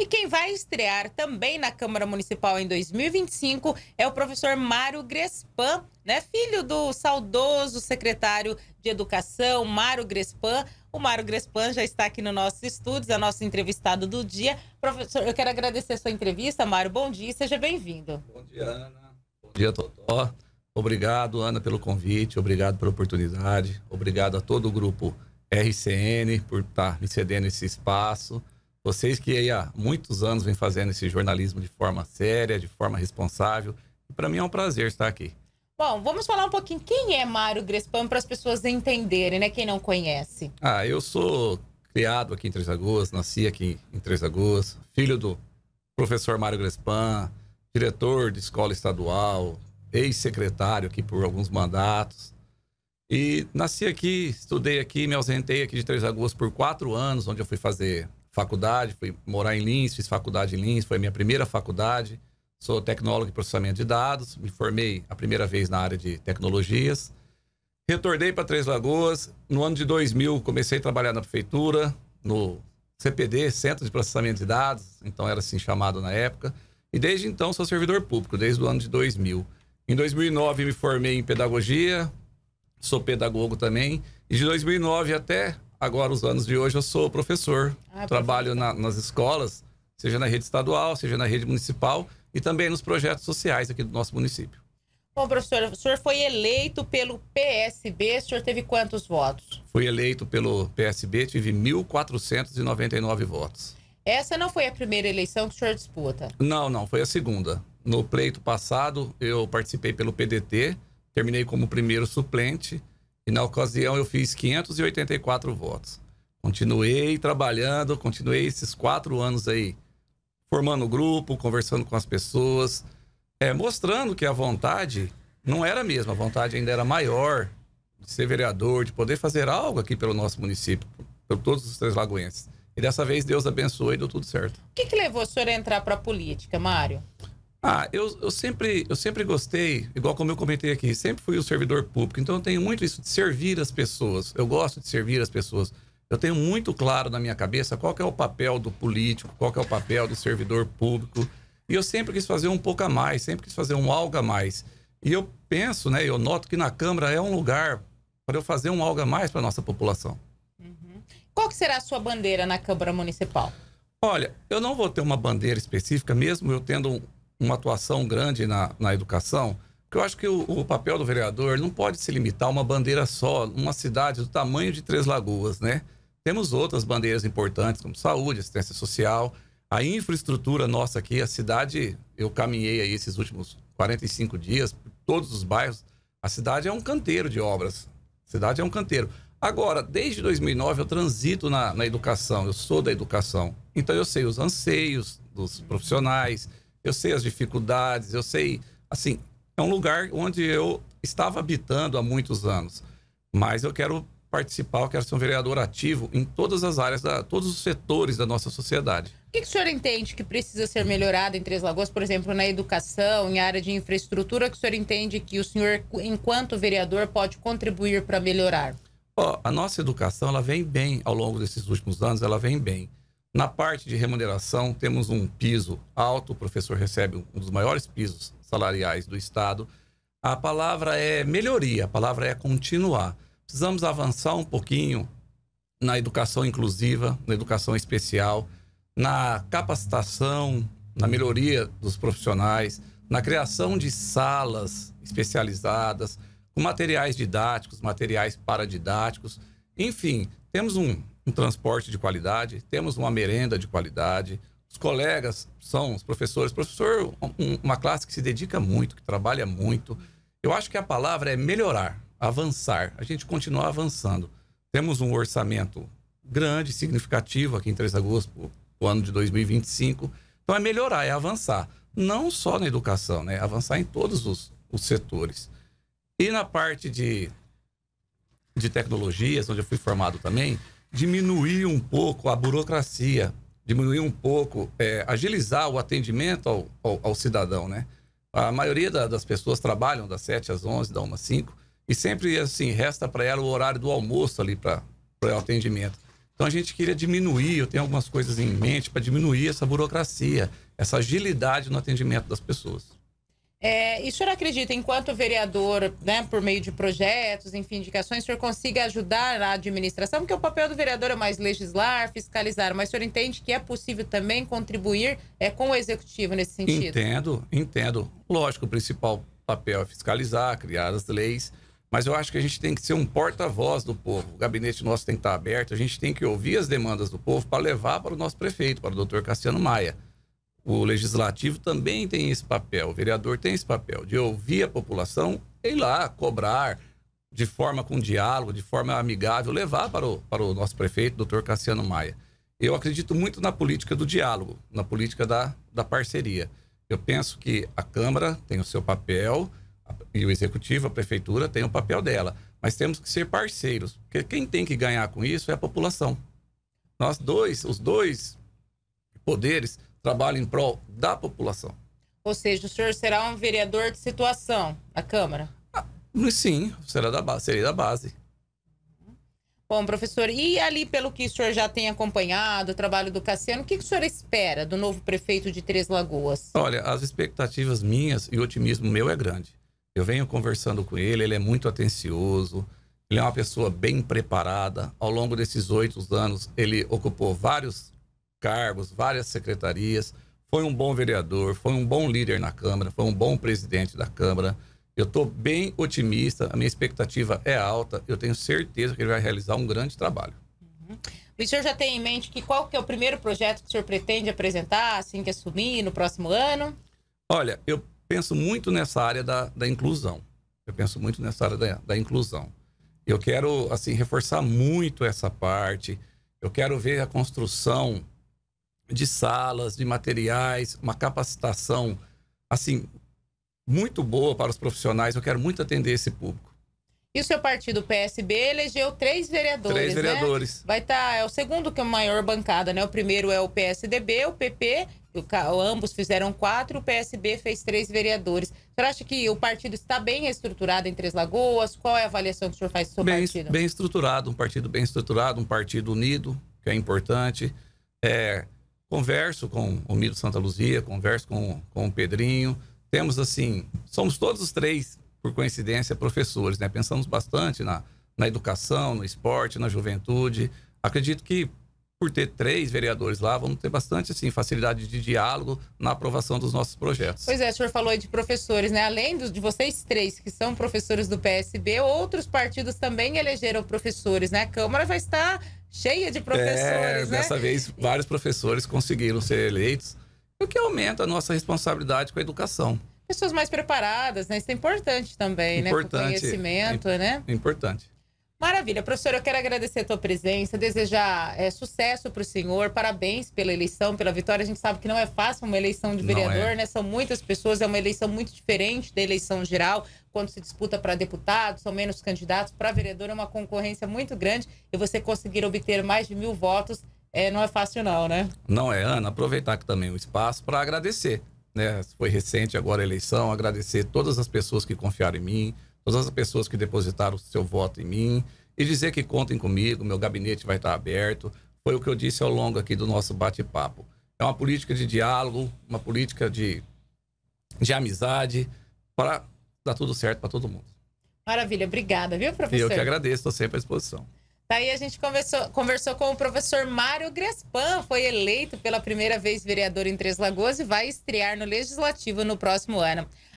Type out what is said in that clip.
E quem vai estrear também na Câmara Municipal em 2025 é o professor Mário Grespan, né? Filho do saudoso secretário de Educação, Mário Grespan. O Mário Grespan já está aqui no nosso estúdios, é nosso entrevistado do dia. Professor, eu quero agradecer a sua entrevista, Mário. Bom dia, seja bem-vindo. Bom dia, Ana. Bom dia, Totó. Obrigado, Ana, pelo convite, obrigado pela oportunidade, obrigado a todo o grupo RCN por estar me cedendo esse espaço. Vocês que aí há muitos anos vem fazendo esse jornalismo de forma séria, de forma responsável. para mim é um prazer estar aqui. Bom, vamos falar um pouquinho quem é Mário Grespan para as pessoas entenderem, né? Quem não conhece. Ah, eu sou criado aqui em Três Lagoas, nasci aqui em Três Lagoas, filho do professor Mário Grespan, diretor de escola estadual, ex-secretário aqui por alguns mandatos. E nasci aqui, estudei aqui, me ausentei aqui de Três Lagoas por quatro anos, onde eu fui fazer faculdade, fui morar em Lins, fiz faculdade em Lins, foi a minha primeira faculdade. Sou tecnólogo em processamento de dados, me formei a primeira vez na área de tecnologias. Retornei para Três Lagoas. No ano de 2000, comecei a trabalhar na prefeitura, no CPD, Centro de Processamento de Dados, então era assim chamado na época. E desde então sou servidor público, desde o ano de 2000. Em 2009 me formei em pedagogia, sou pedagogo também. E de 2009 até Agora, os anos de hoje, eu sou professor. Ah, é trabalho então. na, nas escolas, seja na rede estadual, seja na rede municipal e também nos projetos sociais aqui do nosso município. Bom, professor, o senhor foi eleito pelo PSB, o senhor teve quantos votos? Fui eleito pelo PSB, tive 1.499 votos. Essa não foi a primeira eleição que o senhor disputa? Não, não, foi a segunda. No pleito passado, eu participei pelo PDT, terminei como primeiro suplente. E na ocasião eu fiz 584 votos. Continuei trabalhando, continuei esses quatro anos aí, formando grupo, conversando com as pessoas, é, mostrando que a vontade não era a mesma, a vontade ainda era maior de ser vereador, de poder fazer algo aqui pelo nosso município, por todos os três lagoenses. E dessa vez Deus abençoou e deu tudo certo. O que, que levou o senhor a entrar para a política, Mário? Ah, eu, eu, sempre, eu sempre gostei, igual como eu comentei aqui, sempre fui o um servidor público, então eu tenho muito isso de servir as pessoas. Eu gosto de servir as pessoas. Eu tenho muito claro na minha cabeça qual é o papel do político, qual é o papel do servidor público. E eu sempre quis fazer um pouco a mais, sempre quis fazer um algo a mais. E eu penso, né, eu noto que na Câmara é um lugar para eu fazer um algo a mais para a nossa população. Uhum. Qual que será a sua bandeira na Câmara Municipal? Olha, eu não vou ter uma bandeira específica, mesmo eu tendo um, uma atuação grande na, na educação, que eu acho que o, o, papel do vereador não pode se limitar a uma bandeira só, uma cidade do tamanho de Três Lagoas, né? Temos outras bandeiras importantes, como saúde, assistência social, a infraestrutura nossa aqui, a cidade, eu caminhei aí esses últimos 45 dias, por todos os bairros, a cidade é um canteiro de obras. A cidade é um canteiro. Agora, desde 2009 eu transito na, na educação, eu sou da educação. Então eu sei os anseios dos profissionais, eu sei as dificuldades, eu sei. Assim, é um lugar onde eu estava habitando há muitos anos, mas eu quero participar, eu quero ser um vereador ativo em todas as áreas, da, todos os setores da nossa sociedade. O que, que o senhor entende que precisa ser melhorado em Três Lagoas, por exemplo, na educação, em área de infraestrutura, que o senhor entende que o senhor, enquanto vereador, pode contribuir para melhorar? Oh, a nossa educação, ela vem bem ao longo desses últimos anos, ela vem bem. Na parte de remuneração, temos um piso alto, o professor recebe um dos maiores pisos salariais do Estado. A palavra é melhoria, a palavra é continuar. Precisamos avançar um pouquinho na educação inclusiva, na educação especial, na capacitação, na melhoria dos profissionais, na criação de salas especializadas, com materiais didáticos, materiais paradidáticos. Enfim, temos um, um transporte de qualidade, temos uma merenda de qualidade, os colegas são os professores. Professor, um, uma classe que se dedica muito, que trabalha muito. Eu acho que a palavra é melhorar, avançar, a gente continuar avançando. Temos um orçamento grande, significativo aqui em Três Agosto, o ano de 2025. Então é melhorar, é avançar. Não só na educação, né? Avançar em todos os, os setores. E na parte de, de tecnologias, onde eu fui formado também, diminuir um pouco a burocracia, diminuir um pouco, é, agilizar o atendimento ao, ao, ao, cidadão, né? A maioria da, das pessoas trabalham das 7 às 11, da 1 às 5, e sempre, assim, resta para ela o horário do almoço ali para o atendimento. Então a gente queria diminuir, eu tenho algumas coisas em mente para diminuir essa burocracia, essa agilidade no atendimento das pessoas. É, e o senhor acredita, enquanto vereador, né, por meio de projetos, enfim, indicações, o senhor consiga ajudar a administração? Porque o papel do vereador é mais legislar, fiscalizar, mas o senhor entende que é possível também contribuir é, com o executivo nesse sentido? Entendo, entendo. Lógico, o principal papel é fiscalizar, criar as leis, mas eu acho que a gente tem que ser um porta-voz do povo. O gabinete nosso tem que estar aberto, a gente tem que ouvir as demandas do povo para levar para o nosso prefeito, para o doutor Cassiano Maia. O legislativo também tem esse papel, o vereador tem esse papel de ouvir a população, ir lá cobrar de forma com diálogo, de forma amigável, levar para o, para o nosso prefeito, doutor Cassiano Maia. Eu acredito muito na política do diálogo, na política da, da parceria. Eu penso que a Câmara tem o seu papel e o Executivo, a Prefeitura, tem o papel dela. Mas temos que ser parceiros, porque quem tem que ganhar com isso é a população. Nós dois, os dois poderes trabalho em prol da população. Ou seja, o senhor será um vereador de situação na Câmara? Ah, sim, será da base, da base. Bom, professor, e ali pelo que o senhor já tem acompanhado, o trabalho do Cassiano, o que, que o senhor espera do novo prefeito de Três Lagoas? Olha, as expectativas minhas e o otimismo meu é grande. Eu venho conversando com ele, ele é muito atencioso, ele é uma pessoa bem preparada. Ao longo desses oito anos, ele ocupou vários cargos, várias secretarias. Foi um bom vereador, foi um bom líder na Câmara, foi um bom presidente da Câmara. Eu estou bem otimista, a minha expectativa é alta. Eu tenho certeza que ele vai realizar um grande trabalho. Uhum. E o senhor já tem em mente que qual que é o primeiro projeto que o senhor pretende apresentar, assim que assumir no próximo ano? Olha, eu penso muito nessa área da, da inclusão. Eu penso muito nessa área da, da inclusão. Eu quero, assim, reforçar muito essa parte. Eu quero ver a construção de salas, de materiais, uma capacitação assim muito boa para os profissionais. Eu quero muito atender esse público. E o seu partido PSB elegeu três vereadores. Três né? vereadores. Né? Vai estar. Tá, é o segundo que é a maior bancada, né? O primeiro é o PSDB, o PP, o, ambos fizeram quatro, o PSB fez três vereadores. Você acha que o partido está bem estruturado em Três Lagoas? Qual é a avaliação que o senhor faz do seu bem, partido? Bem estruturado, um partido bem estruturado, um partido unido, que é importante. É, Converso com o Miro Santa Luzia, converso com, com o Pedrinho. Temos, assim, somos todos os três, por coincidência, professores, né? Pensamos bastante na, na educação, no esporte, na juventude. Acredito que por ter três vereadores lá, vamos ter bastante assim, facilidade de diálogo na aprovação dos nossos projetos. Pois é, o senhor falou aí de professores, né? Além dos, de vocês três, que são professores do PSB, outros partidos também elegeram professores, né? A Câmara vai estar cheia de é, professores, é, né? Dessa vez, vários professores conseguiram ser eleitos, o que aumenta a nossa responsabilidade com a educação. Pessoas mais preparadas, né? Isso é importante também, importante, né? Com conhecimento, é, né? Importante. Maravilha, professor, eu quero agradecer a tua presença, desejar é, sucesso para o senhor, parabéns pela eleição, pela vitória. A gente sabe que não é fácil uma eleição de vereador, é. né? São muitas pessoas, é uma eleição muito diferente da eleição geral, quando se disputa para deputado, são menos candidatos. Para vereador é uma concorrência muito grande e você conseguir obter mais de mil votos é, não é fácil, não, né? Não é, Ana, aproveitar aqui também o espaço para agradecer. Né? Foi recente agora a eleição, agradecer todas as pessoas que confiaram em mim todas as pessoas que depositaram o seu voto em mim e dizer que contem comigo, meu gabinete vai estar aberto. Foi o que eu disse ao longo aqui do nosso bate-papo. É uma política de diálogo, uma política de, de amizade para dar tudo certo para todo mundo. Maravilha, obrigada, viu, professor? E eu que agradeço, estou sempre à disposição. Daí tá a gente conversou, conversou com o professor Mário Grespan, foi eleito pela primeira vez vereador em Três Lagoas e vai estrear no Legislativo no próximo ano.